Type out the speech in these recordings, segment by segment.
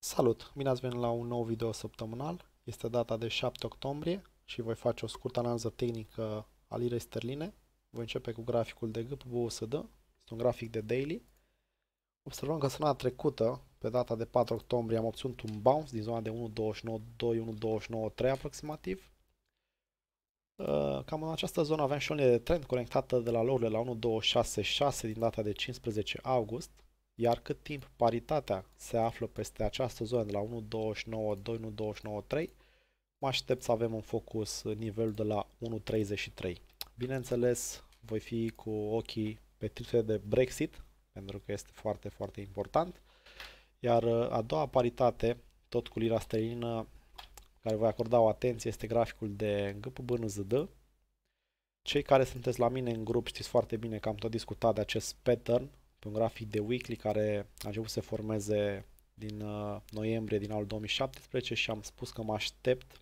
Salut! Bine ați venit la un nou video săptămânal. Este data de 7 octombrie și voi face o scurtă analiză tehnică a lirei sterline. Voi începe cu graficul de GPBUSD, este un grafic de daily. Observăm că săptămâna trecută, pe data de 4 octombrie, am obținut un bounce din zona de 1.29, 1.293 3 aproximativ Uh, cam în această zonă avem și o linie de trend conectată de la lorile la 1.266 din data de 15 august, iar cât timp paritatea se află peste această zonă de la 1.292-1.293, mă aștept să avem un focus nivelul de la 1.33. Bineînțeles, voi fi cu ochii pe titlurile de Brexit, pentru că este foarte, foarte important. Iar uh, a doua paritate, tot cu lira sterlină, care voi acorda o atenție este graficul de GPBNZD. Cei care sunteți la mine în grup știți foarte bine că am tot discutat de acest pattern pe un grafic de weekly care a început să se formeze din uh, noiembrie din al 2017 și am spus că mă aștept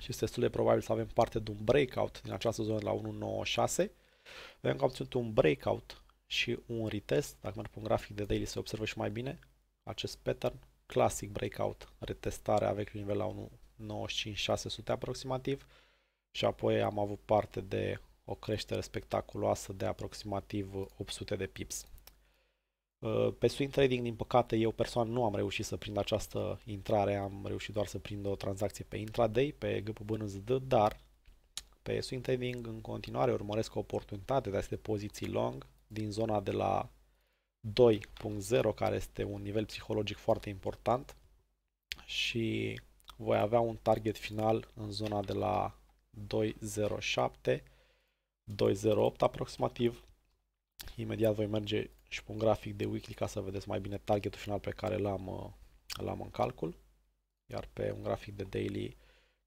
și este destul de probabil să avem parte de un breakout din această zonă la 1.96. Vedem că am obținut un breakout și un retest. Dacă merg pe un grafic de daily se observă și mai bine acest pattern. Classic breakout, retestarea vechiului nivel la 95 aproximativ și apoi am avut parte de o creștere spectaculoasă de aproximativ 800 de pips. Uh, pe swing trading, din păcate, eu persoan nu am reușit să prind această intrare, am reușit doar să prind o tranzacție pe intraday, pe GPBNZD, dar pe swing trading în continuare urmăresc o oportunitate de a de poziții long din zona de la 2.0, care este un nivel psihologic foarte important și voi avea un target final în zona de la 207, 208 aproximativ. Imediat voi merge și pe un grafic de weekly ca să vedeți mai bine targetul final pe care l-am uh, l-am în calcul. Iar pe un grafic de daily,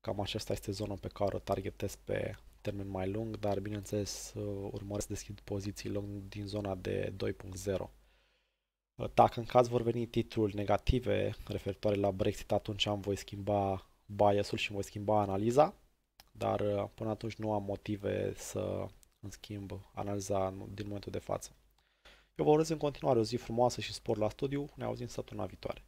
cam aceasta este zona pe care o targetez pe termen mai lung, dar bineînțeles uh, urmăresc să deschid poziții lung din zona de 2.0. Dacă în caz vor veni titluri negative referitoare la Brexit, atunci am voi schimba bias-ul și voi schimba analiza, dar uh, până atunci nu am motive să îmi schimb analiza din momentul de față. Eu vă urez în continuare o zi frumoasă și spor la studiu. Ne auzim săptămâna viitoare.